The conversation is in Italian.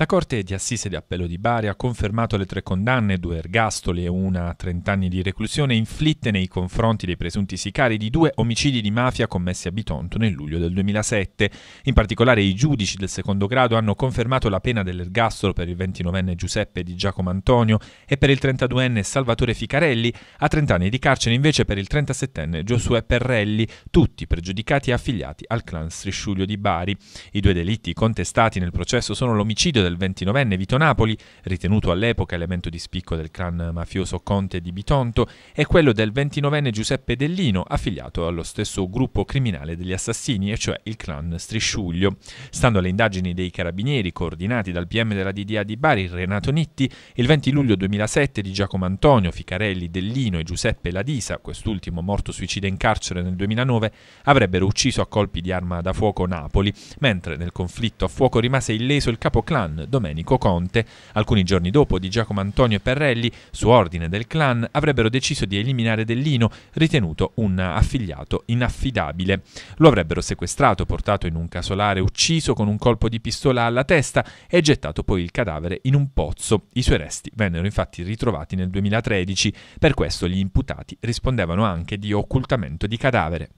La Corte di Assise di Appello di Bari ha confermato le tre condanne, due ergastoli e una a 30 anni di reclusione, inflitte nei confronti dei presunti sicari di due omicidi di mafia commessi a Bitonto nel luglio del 2007. In particolare i giudici del secondo grado hanno confermato la pena dell'ergastolo per il 29enne Giuseppe di Giacomo Antonio e per il 32enne Salvatore Ficarelli, a 30 anni di carcere invece per il 37enne Giosuè Perrelli, tutti pregiudicati e affiliati al clan Strisciulio di Bari. I due delitti contestati nel processo sono l'omicidio del del 29enne Vito Napoli, ritenuto all'epoca elemento di spicco del clan mafioso Conte di Bitonto, e quello del 29enne Giuseppe Dellino, affiliato allo stesso gruppo criminale degli assassini, e cioè il clan Strisciuglio. Stando alle indagini dei carabinieri coordinati dal PM della DDA di Bari, Renato Nitti, il 20 luglio 2007 di Giacomo Antonio, Ficarelli, Dellino e Giuseppe Ladisa, quest'ultimo morto suicida in carcere nel 2009, avrebbero ucciso a colpi di arma da fuoco Napoli, mentre nel conflitto a fuoco rimase illeso il capo clan Domenico Conte. Alcuni giorni dopo, Di Giacomo Antonio e Perrelli, su ordine del clan, avrebbero deciso di eliminare Dellino, ritenuto un affiliato inaffidabile. Lo avrebbero sequestrato, portato in un casolare, ucciso con un colpo di pistola alla testa e gettato poi il cadavere in un pozzo. I suoi resti vennero infatti ritrovati nel 2013. Per questo gli imputati rispondevano anche di occultamento di cadavere.